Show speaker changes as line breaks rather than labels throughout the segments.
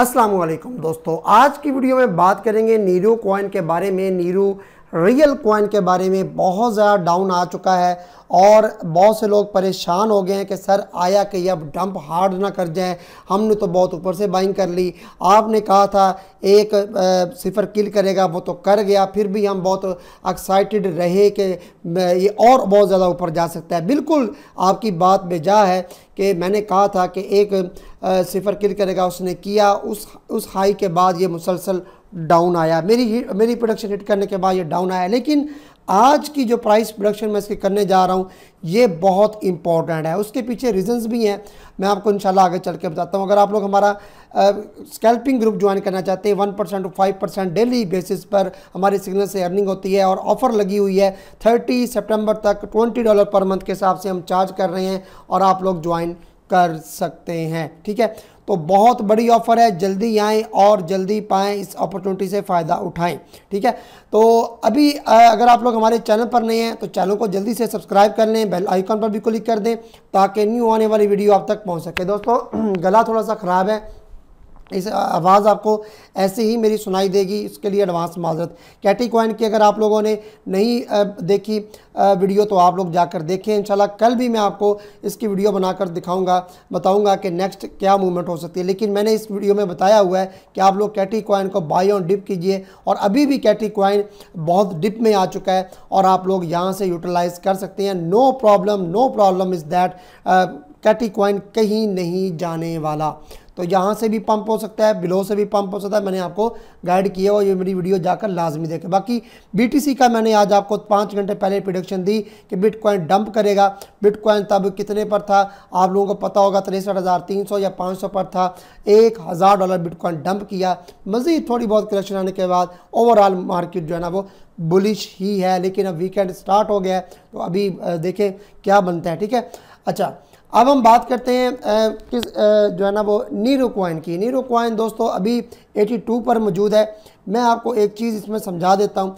असलम दोस्तों आज की वीडियो में बात करेंगे नीरू कॉइन के बारे में नीरू रियल कॉइन के बारे में बहुत ज़्यादा डाउन आ चुका है और बहुत से लोग परेशान हो गए हैं कि सर आया कि अब डंप हार्ड ना कर जाए हमने तो बहुत ऊपर से बाइंग कर ली आपने कहा था एक सिफर किल करेगा वो तो कर गया फिर भी हम बहुत एक्साइटेड रहे कि ये और बहुत ज़्यादा ऊपर जा सकता है बिल्कुल आपकी बात बेजा है कि मैंने कहा था कि एक सिफर किल करेगा उसने किया उस उस हाई के बाद ये मुसलसल डाउन आया मेरी मेरी प्रोडक्शन हिट करने के बाद ये डाउन आया लेकिन आज की जो प्राइस प्रोडक्शन मैं इसके करने जा रहा हूँ ये बहुत इंपॉर्टेंट है उसके पीछे रीजंस भी हैं मैं आपको इंशाल्लाह आगे चल के बताता हूँ अगर आप लोग हमारा स्कैल्पिंग ग्रुप ज्वाइन करना चाहते हैं one percent to five percent daily basis पर हमारे सिग्नल से अर्निंग होती है और ऑफ़र लगी हुई है थर्टी सेप्टेम्बर तक ट्वेंटी डॉलर पर मंथ के हिसाब से हम चार्ज कर रहे हैं और आप लोग ज्वाइन कर सकते हैं ठीक है तो बहुत बड़ी ऑफर है जल्दी आएँ और जल्दी पाएँ इस अपॉर्चुनिटी से फ़ायदा उठाएं ठीक है तो अभी अगर आप लोग हमारे चैनल पर नए हैं तो चैनल को जल्दी से सब्सक्राइब कर लें बेल आइकॉन पर भी क्लिक कर दें ताकि न्यू आने वाली वीडियो आप तक पहुंच सके दोस्तों गला थोड़ा सा ख़राब है इस आवाज़ आपको ऐसे ही मेरी सुनाई देगी इसके लिए एडवांस माजरत कैटी कॉइन की अगर आप लोगों ने नहीं देखी वीडियो तो आप लोग जाकर देखें इंशाल्लाह कल भी मैं आपको इसकी वीडियो बनाकर दिखाऊंगा बताऊंगा कि नेक्स्ट क्या मूवमेंट हो सकती है लेकिन मैंने इस वीडियो में बताया हुआ है कि आप लोग कैटी कॉइन को बाई ऑन डिप कीजिए और अभी भी कैटी कॉइन बहुत डिप में आ चुका है और आप लोग यहाँ से यूटिलाइज़ कर सकते हैं no problem no problem is that Katy coin कहीं नहीं जाने वाला तो यहाँ से भी पंप हो सकता है बिलो से भी पंप हो सकता है मैंने आपको गाइड किया और ये मेरी वीडियो जाकर लाजमी देखें बाकी बीटीसी का मैंने आज आपको पाँच घंटे पहले प्रिडिक्शन दी कि बिटकॉइन डंप करेगा बिटकॉइन तब कितने पर था आप लोगों को पता होगा तिरसठ हज़ार तीन सौ या पाँच सौ पर था एक हज़ार डॉलर बिटकॉइन डंप किया मज़ीद थोड़ी बहुत कलेक्शन आने के बाद ओवरऑल मार्केट जो है ना वो बुलिश ही है लेकिन अब वीकेंड स्टार्ट हो गया है तो अभी देखें क्या बनता है ठीक है अच्छा अब हम बात करते हैं आ, किस आ, जो है ना वो नीरो क्वाइन की नीरो क्वाइन दोस्तों अभी 82 पर मौजूद है मैं आपको एक चीज़ इसमें समझा देता हूँ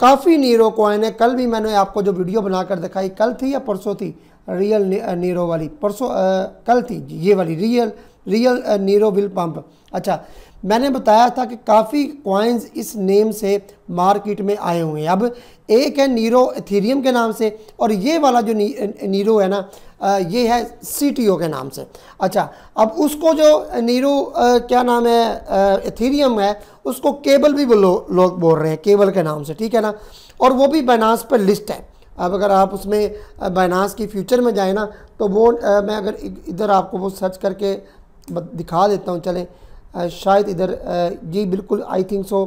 काफ़ी नीरो क्वाइन है कल भी मैंने आपको जो वीडियो बनाकर दिखाई कल थी या परसों थी रियल नीरो वाली परसों कल थी ये वाली real real Nero will pump अच्छा मैंने बताया था कि काफ़ी कॉइन्स इस नेम से मार्केट में आए हुए हैं अब एक है नीरो एथेरियम के नाम से और ये वाला जो नी, नीरो है ना ये है सी के नाम से अच्छा अब उसको जो नीरो क्या नाम है एथेरियम है उसको केबल भी लोग लो बोल रहे हैं केबल के नाम से ठीक है ना और वो भी बैनास पर लिस्ट है अब अगर आप उसमें बनास की फ्यूचर में जाए ना तो वो मैं अगर इधर आपको वो सर्च करके दिखा देता हूँ चलें शायद इधर जी बिल्कुल आई थिंक सो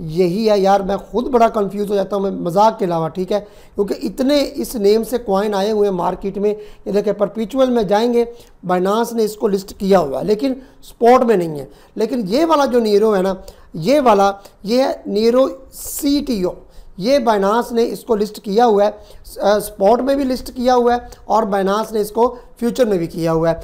यही है यार मैं खुद बड़ा कंफ्यूज हो जाता हूँ मैं मजाक के अलावा ठीक है क्योंकि इतने इस नेम से कॉइन आए हुए हैं मार्केट में ये देखें परपिचुअल में जाएंगे बाइनास ने इसको लिस्ट किया हुआ है लेकिन स्पॉट में नहीं है लेकिन ये वाला जो नीरो है ना ये वाला ये है नीरो सी टी ओ ये बाइनास ने इसको लिस्ट किया हुआ है स्पॉट में भी लिस्ट किया हुआ है और बाइनास ने इसको फ्यूचर में भी किया हुआ है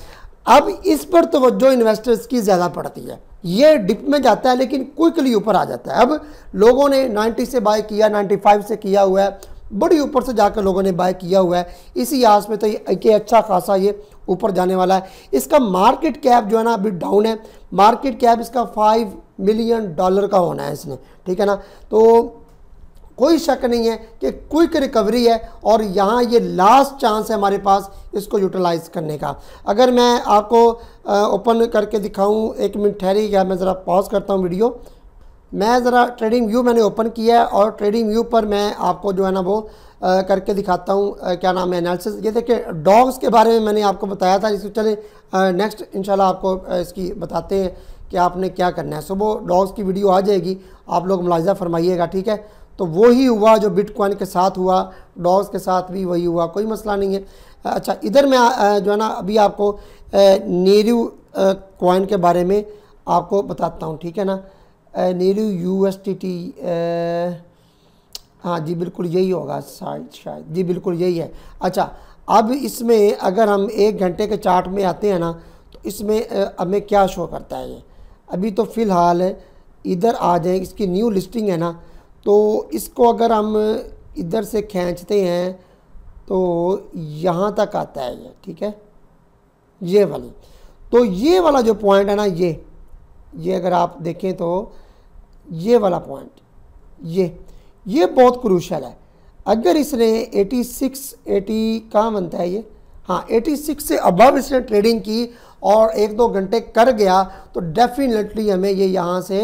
अब इस पर तवज्जो इन्वेस्टर्स की ज़्यादा पड़ती है ये डिप में जाता है लेकिन क्विकली ऊपर आ जाता है अब लोगों ने 90 से बाय किया 95 से किया हुआ है बड़ी ऊपर से जाकर लोगों ने बाय किया हुआ है इसी आस में तो ये अच्छा खासा ये ऊपर जाने वाला है इसका मार्केट कैप जो है ना अभी डाउन है मार्केट कैप इसका फाइव मिलियन डॉलर का होना है इसने ठीक है ना तो कोई शक नहीं है कि क्विक रिकवरी है और यहाँ ये लास्ट चांस है हमारे पास इसको यूटिलाइज़ करने का अगर मैं आपको ओपन करके दिखाऊँ एक मिनट ठहरी गया मैं ज़रा पॉज करता हूँ वीडियो मैं ज़रा ट्रेडिंग व्यू मैंने ओपन किया है और ट्रेडिंग व्यू पर मैं आपको जो है ना वो आ, करके दिखाता हूँ क्या नाम है एनालिसिस ये देखिए डॉग्स के बारे में मैंने आपको बताया था इसको चले नेक्स्ट इंशाल्लाह आपको इसकी बताते हैं कि आपने क्या करना है सुबह डॉग्स की वीडियो आ जाएगी आप लोग मुलाजा फरमाइएगा ठीक है तो वो ही हुआ जो बिटकॉइन के साथ हुआ डॉग्स के साथ भी वही हुआ कोई मसला नहीं है अच्छा इधर मैं जो है ना अभी आपको नेरू कॉइन के बारे में आपको बताता हूँ ठीक है ना Nero U S T T हाँ जी बिल्कुल यही होगा शायद शायद जी बिल्कुल यही है अच्छा अब इसमें अगर हम एक घंटे के चार्ट में आते हैं ना तो इसमें हमें क्या शो करता है ये अभी तो फ़िलहाल इधर आ जाए इसकी न्यू लिस्टिंग है ना तो इसको अगर हम इधर से खींचते हैं तो यहाँ तक आता है ये ठीक है ये वाली तो ये वाला जो पॉइंट है ना ये ये अगर आप देखें तो ये वाला पॉइंट ये ये बहुत क्रूशल है अगर इसने 86 80 कहाँ बनता है ये हाँ 86 से अबव इसने ट्रेडिंग की और एक दो घंटे कर गया तो डेफिनेटली हमें ये यहाँ से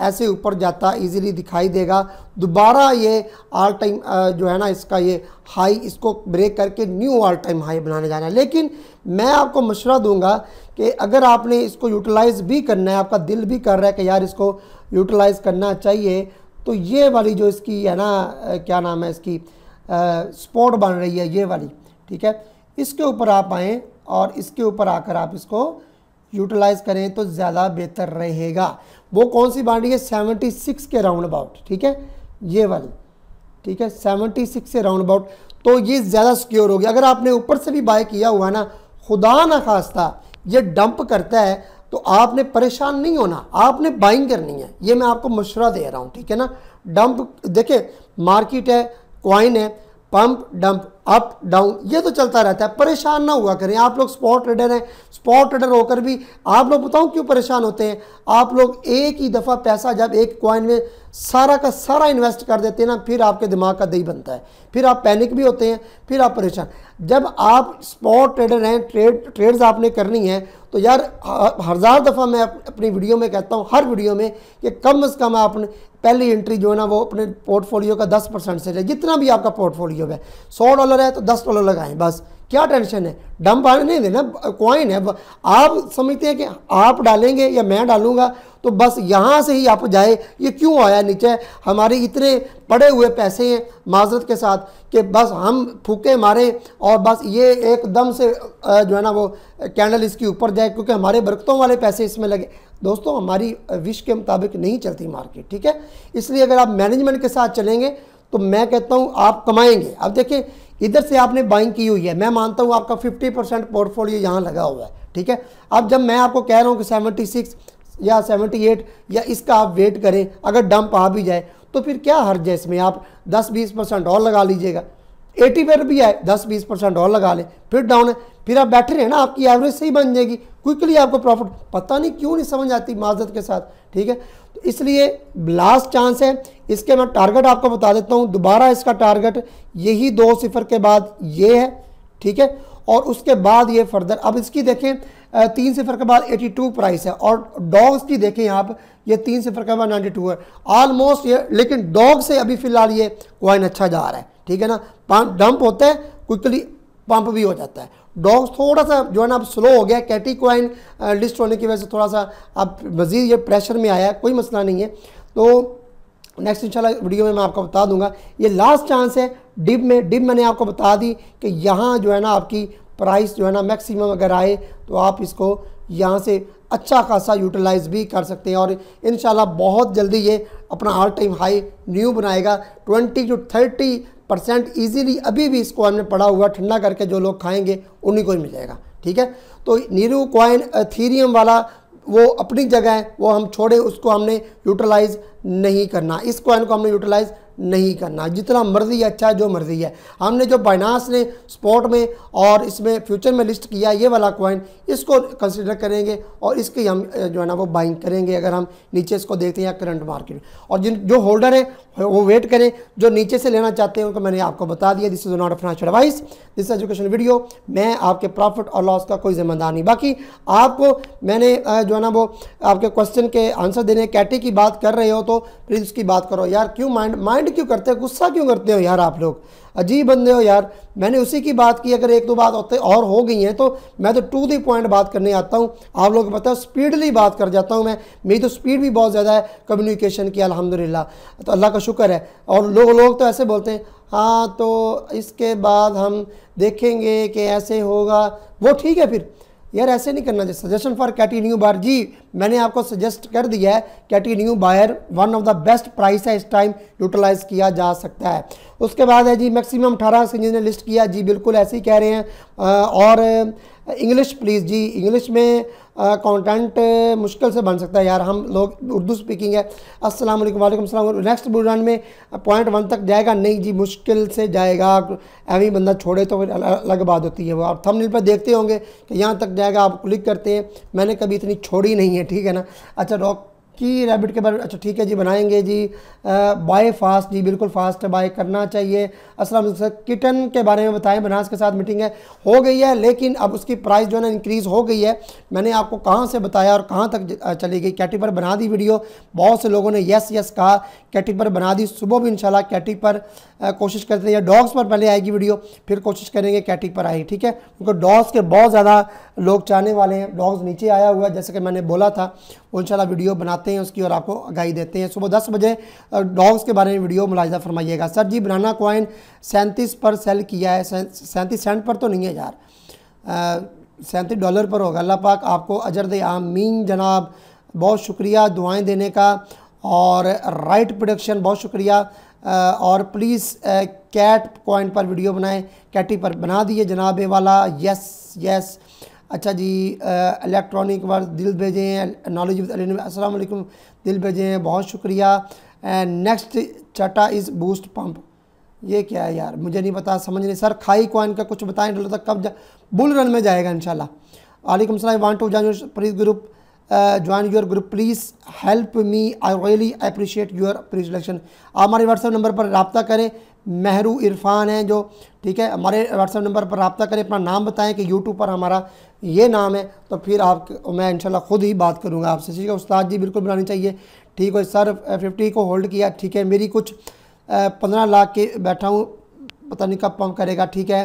ऐसे ऊपर जाता इजीली दिखाई देगा दोबारा ये ऑल टाइम जो है ना इसका ये हाई इसको ब्रेक करके न्यू ऑल टाइम हाई बनाने जाना है लेकिन मैं आपको मशवरा दूंगा कि अगर आपने इसको यूटिलाइज़ भी करना है आपका दिल भी कर रहा है कि यार इसको यूटिलाइज़ करना चाहिए तो ये वाली जो इसकी है ना क्या नाम है इसकी स्पॉट बन रही है ये वाली ठीक है इसके ऊपर आप आएँ और इसके ऊपर आकर आप इसको यूटिलाइज़ करें तो ज़्यादा बेहतर रहेगा वो कौन सी बाउंड्री है सेवेंटी सिक्स के राउंड अबाउट ठीक है ये वाली ठीक है सेवेंटी सिक्स के राउंड अबाउट तो ये ज़्यादा सिक्योर होगी अगर आपने ऊपर से भी बाय किया हुआ ना खुदा ना खास्ता ये डंप करता है तो आपने परेशान नहीं होना आपने बाइंग करनी है ये मैं आपको मशवरा दे रहा हूँ ठीक है ना डंप देखिए मार्केट है क्वाइन है पंप डंप अप डाउन ये तो चलता रहता है परेशान ना हुआ करें आप लोग स्पॉट ट्रेडर हैं स्पॉट ट्रेडर होकर भी आप लोग बताऊं क्यों परेशान होते हैं आप लोग एक ही दफ़ा पैसा जब एक कॉइन में सारा का सारा इन्वेस्ट कर देते हैं ना फिर आपके दिमाग का दही बनता है फिर आप पैनिक भी होते हैं फिर आप परेशान जब आप स्पॉट ट्रेडर हैं ट्रेड ट्रेड्स आपने करनी है तो यार हज़ार दफ़ा मैं अपनी वीडियो में कहता हूँ हर वीडियो में कि कम अज़ कम आप पहली एंट्री जो है ना वो अपने पोर्टफोलियो का दस परसेंट से जितना भी आपका पोर्टफोलियो है सौ डॉलर डॉलर है तो दस डॉलर लगाएं बस क्या टेंशन है डम पानी नहीं देना कॉइन है आप समझते हैं कि आप डालेंगे या मैं डालूंगा तो बस यहाँ से ही आप जाए ये क्यों आया नीचे हमारे इतने पड़े हुए पैसे हैं माजरत के साथ कि बस हम फूके मारें और बस ये एकदम से जो है ना वो कैंडल इसके ऊपर जाए क्योंकि हमारे बरकतों वाले पैसे इसमें लगे दोस्तों हमारी विश के मुताबिक नहीं चलती मार्केट ठीक है इसलिए अगर आप मैनेजमेंट के साथ चलेंगे तो मैं कहता हूँ आप कमाएंगे अब देखिए इधर से आपने बाइंग की हुई है मैं मानता हूं आपका 50 परसेंट पोर्टफोलियो यहाँ लगा हुआ है ठीक है अब जब मैं आपको कह रहा हूँ कि 76 या 78 या इसका आप वेट करें अगर डंप आ भी जाए तो फिर क्या हर्ज है इसमें आप 10-20 परसेंट और लगा लीजिएगा 80 पर भी आए 10-20 परसेंट और लगा लें फिर डाउन है फिर आप बैठे रहे ना आपकी एवरेज सही बन जाएगी क्विकली आपको प्रॉफिट पता नहीं क्यों नहीं समझ आती माजत के साथ ठीक है इसलिए लास्ट चांस है इसके मैं टारगेट आपको बता देता हूँ दोबारा इसका टारगेट यही दो सिफर के बाद ये है ठीक है और उसके बाद ये फर्दर अब इसकी देखें तीन सिफर के बाद 82 प्राइस है और डॉग्स की देखें आप ये तीन सिफर के बाद 92 है ऑलमोस्ट ये लेकिन डॉग से अभी फ़िलहाल ये क्वाइन अच्छा जा रहा है ठीक है ना डंप होता है क्विकली पंप भी हो जाता है डॉग्स थोड़ा सा जो है ना अब स्लो हो गया कैटिक्वाइन लिस्ट uh, होने की वजह से थोड़ा सा अब मज़ीद ये प्रेशर में आया कोई मसला नहीं है तो नेक्स्ट इंशाल्लाह वीडियो में मैं आपको बता दूंगा ये लास्ट चांस है डिप में डिप मैंने आपको बता दी कि यहाँ जो है ना आपकी प्राइस जो है ना मैक्सिमम अगर आए तो आप इसको यहाँ से अच्छा खासा यूटिलाइज भी कर सकते हैं और इन बहुत जल्दी ये अपना ऑल टाइम हाई न्यू बनाएगा twenty to thirty percent easily अभी भी इसको हमने पढ़ा हुआ ठंडा करके जो लोग खाएंगे उन्हीं को ही मिल जाएगा ठीक है तो नीरू क्वाइन थीरियम वाला वो अपनी जगह है वो हम छोड़े उसको हमने यूटिलाइज नहीं करना इस क्वाइन को हमने यूटिलाइज नहीं करना जितना मर्जी अच्छा है जो मर्जी है हमने जो बाइनास ने स्पोर्ट में और इसमें फ्यूचर में लिस्ट किया ये वाला कॉइन इसको कंसिडर करेंगे और इसकी हम जो है ना वो बाइंग करेंगे अगर हम नीचे इसको देखते हैं या करंट मार्केट और जिन जो होल्डर हैं वो वेट करें जो नीचे से लेना चाहते हैं उनको मैंने आपको बता दिया this is not a financial advice this education video मैं आपके प्रॉफिट और लॉस का कोई जिम्मेदार नहीं बाकी आपको मैंने जो है ना वो आपके क्वेश्चन के आंसर देने कैटे की बात कर रहे हो तो प्लीज़ उसकी बात करो यार क्यों माइंड माइंड कमेंट क्यों करते हो गुस्सा क्यों करते हो यार आप लोग अजीब बंदे हो यार मैंने उसी की बात की अगर एक दो बात और हो गई हैं तो मैं तो टू दी पॉइंट बात करने आता हूँ आप लोग पता है स्पीडली बात कर जाता हूँ मैं मेरी तो स्पीड भी बहुत ज़्यादा है कम्युनिकेशन की अलहमदिल्ला तो अल्लाह का शुक्र है और लोग लो तो ऐसे बोलते हैं हाँ तो इसके बाद हम देखेंगे कि ऐसे होगा वो ठीक है फिर यार ऐसे नहीं करना चाहिए suggestion for Katy new bar जी मैंने आपको सजेस्ट कर दिया है Katy new buyer one of the best price है इस टाइम यूटिलाइज किया जा सकता है उसके बाद है जी मैक्सिमम अठारह एक्सचेंज ने लिस्ट किया जी बिल्कुल ऐसे ही कह रहे हैं और इंग्लिश प्लीज़ जी इंग्लिश में कंटेंट मुश्किल से बन सकता है यार हम लोग उर्दू स्पीकिंग है अस्सलाम वालेकुम सलाम नेक्स्ट बुलरन में पॉइंट वन तक जाएगा नहीं जी मुश्किल से जाएगा एवं बंदा छोड़े तो अलग बात होती है वो आप थंबनेल पर देखते होंगे कि यहाँ तक जाएगा आप क्लिक करते हैं मैंने कभी इतनी छोड़ी नहीं है ठीक है ना अच्छा रॉक कि रैबिट के बारे में अच्छा ठीक है जी बनाएंगे जी बाय फास्ट जी बिल्कुल फास्ट बाय करना चाहिए असल सर किटन के बारे में बताएं बनास के साथ मीटिंग है हो गई है लेकिन अब उसकी प्राइस जो है ना इंक्रीज़ हो गई है मैंने आपको कहाँ से बताया और कहाँ तक चली गई कैटी पर बना दी वीडियो बहुत से लोगों ने यस येस कहा कैटी पर बना दी सुबह भी इनशाला कैटी पर कोशिश करते हैं या डॉग्स पर पहले आएगी वीडियो फिर कोशिश करेंगे कैटी पर आएगी ठीक है उनको डॉग्स के बहुत ज़्यादा लोग चाहने वाले हैं डॉग्स नीचे आया हुआ है जैसे कि मैंने बोला था वो वीडियो बनाते बताते हैं उसकी और आपको आगाही देते हैं सुबह दस बजे डॉग्स के बारे में वीडियो मुलाजा फरमाइएगा सर जी बनाना कॉइन सैंतीस पर सेल किया है सैंतीस सेंट पर तो नहीं है यार सैंतीस डॉलर पर होगा अल्लाह पाक आपको अजर दे आमीन जनाब बहुत शुक्रिया दुआएं देने का और राइट प्रोडक्शन बहुत शुक्रिया और प्लीज़ कैट कॉइन पर वीडियो बनाएं कैटी पर बना दिए जनाबे वाला यस यस अच्छा जी इलेक्ट्रॉनिक वर्ड दिल भेजे हैं नॉलेज अस्सलाम वालेकुम दिल भेजे हैं बहुत शुक्रिया नेक्स्ट चटा इज़ बूस्ट पंप ये क्या है यार मुझे नहीं पता समझ नहीं सर खाई कॉइन का कुछ बताएं डॉलर तक कब बुल रन में जाएगा शाला वालेकुम sir I to join please group join your group please help me I really appreciate your प्रिजलेक्शन आप हमारे व्हाट्सएप नंबर पर रबता करें महरू इरफान हैं जो ठीक है हमारे व्हाट्सएप नंबर पर रबता करें अपना नाम बताएं कि यूट्यूब पर हमारा ये नाम है तो फिर आप मैं इंशाल्लाह खुद ही बात करूँगा आपसे ठीक है उस्ताद जी बिल्कुल बनानी चाहिए ठीक है सर फिफ्टी को होल्ड किया ठीक है मेरी कुछ पंद्रह लाख के बैठा हूँ पता नहीं कब पम्प करेगा ठीक है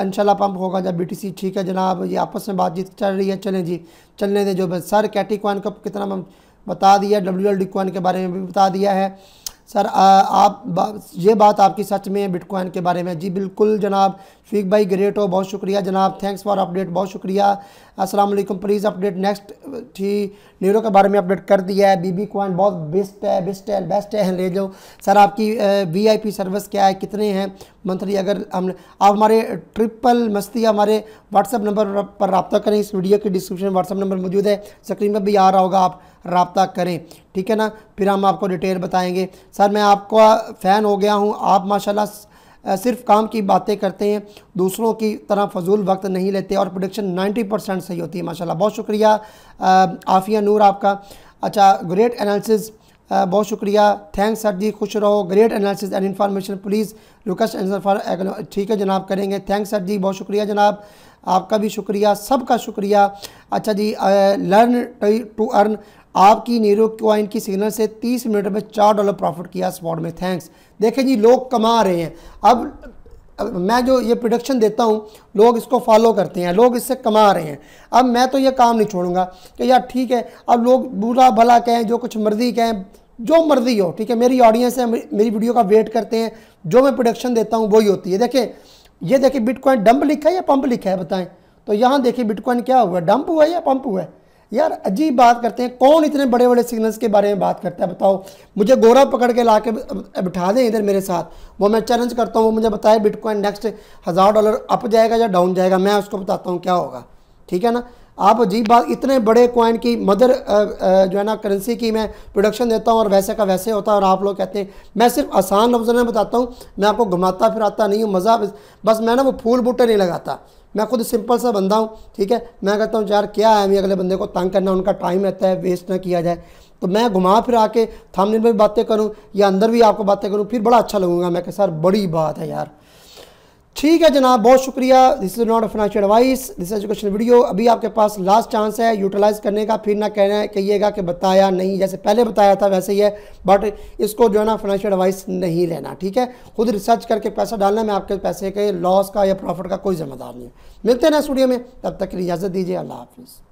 इनशाला पंप होगा जब बी ठीक है जनाब ये आपस में बातचीत चल रही है चलें जी चलने दें जो सर कैटी कॉइन का कितना बता दिया डब्ल्यू एल के बारे में भी बता दिया है सर आ, आप बा, ये बात आपकी सच में है बिटकॉइन के बारे में जी बिल्कुल जनाब शफीक भाई ग्रेट हो बहुत शुक्रिया जनाब थैंक्स फॉर अपडेट बहुत शुक्रिया अस्सलाम वालेकुम प्लीज़ अपडेट नेक्स्ट थी न्यूरो के बारे में अपडेट कर दिया है बीबी कॉइन बहुत बेस्ट है बेस्ट है बेस्ट है ले जाओ सर आपकी वीआईपी सर्विस क्या है कितने हैं मंथली अगर हम आप हमारे ट्रिपल मस्ती हमारे व्हाट्सअप नंबर पर रबता करें इस वीडियो के डिस्क्रिप्शन व्हाट्सअप नंबर मौजूद है स्क्रीन पर भी आ रहा होगा आप रबता करें ठीक है ना फिर हम आपको डिटेल बताएंगे सर मैं आपका फ़ैन हो गया हूँ आप माशाल्लाह सिर्फ काम की बातें करते हैं दूसरों की तरह फजूल वक्त नहीं लेते और प्रोडक्शन 90 परसेंट सही होती है माशाल्लाह बहुत शुक्रिया आफिया नूर आपका अच्छा ग्रेट एनालिसिस बहुत शुक्रिया थैंक्स सर जी खुश रहो great analysis and information please request answer for ठीक है जनाब करेंगे थैंक्स सर जी बहुत शुक्रिया जनाब आपका भी शुक्रिया सबका शुक्रिया अच्छा जी लर्न टू अर्न आपकी नीरो क्वाइन की सिग्नल से 30 मिनट में चार डॉलर प्रॉफिट किया स्पॉट में थैंक्स देखें जी लोग कमा रहे हैं अब मैं जो ये प्रोडक्शन देता हूँ लोग इसको फॉलो करते हैं लोग इससे कमा रहे हैं अब मैं तो ये काम नहीं छोड़ूंगा कि यार ठीक है अब लोग बुरा भला कहें जो कुछ मर्जी कहें जो मर्जी हो ठीक है मेरी ऑडियंस है मेरी वीडियो का वेट करते हैं जो मैं प्रोडक्शन देता हूँ वही होती है देखें ये देखिए बिटकॉइन डंप लिखा है या पंप लिखा है बताएं तो यहाँ देखिए बिटकॉइन क्या हुआ डंप हुआ है या पंप हुआ है यार अजीब बात करते हैं कौन इतने बड़े बड़े सिग्नल्स के बारे में बात करता है बताओ मुझे गोरा पकड़ के ला के बिठा दें इधर मेरे साथ वो मैं चैलेंज करता हूँ वो मुझे बताए बिटकॉइन नेक्स्ट हज़ार डॉलर अप जाएगा या डाउन जाएगा मैं उसको बताता हूँ क्या होगा ठीक है ना आप अजीब बात इतने बड़े कॉइन की मदर जो है ना करेंसी की मैं प्रोडक्शन देता हूँ और वैसे का वैसे होता है और आप लोग कहते हैं मैं सिर्फ आसान लफ्जों में बताता हूँ मैं आपको घुमाता फिराता नहीं हूँ मज़ा बस मैं ना वो फूल बूटे नहीं लगाता मैं खुद सिंपल सा बंदा हूँ ठीक है मैं कहता हूँ यार क्या है अगले बंदे को तंग करना उनका टाइम रहता है वेस्ट ना किया जाए तो मैं घुमा फिर आके थामने में भी बातें करूँ या अंदर भी आपको बातें करूँ फिर बड़ा अच्छा लगूंगा मैं कह सर बड़ी बात है यार ठीक है जनाब बहुत शुक्रिया this is not financial advice this education video अभी आपके पास लास्ट चांस है यूटिलाइज करने का फिर ना कहना कहिएगा कि बताया नहीं जैसे पहले बताया था वैसे ही है बट इसको जो है ना फाइनेंशियल एडवाइस नहीं लेना ठीक है खुद रिसर्च करके पैसा डालना में आपके पैसे के लॉस का या प्रॉफिट का कोई जिम्मेदार नहीं है मिलते हैं ना स्टूडियो में तब तक इजाज़त दीजिए अल्लाह हाफिज़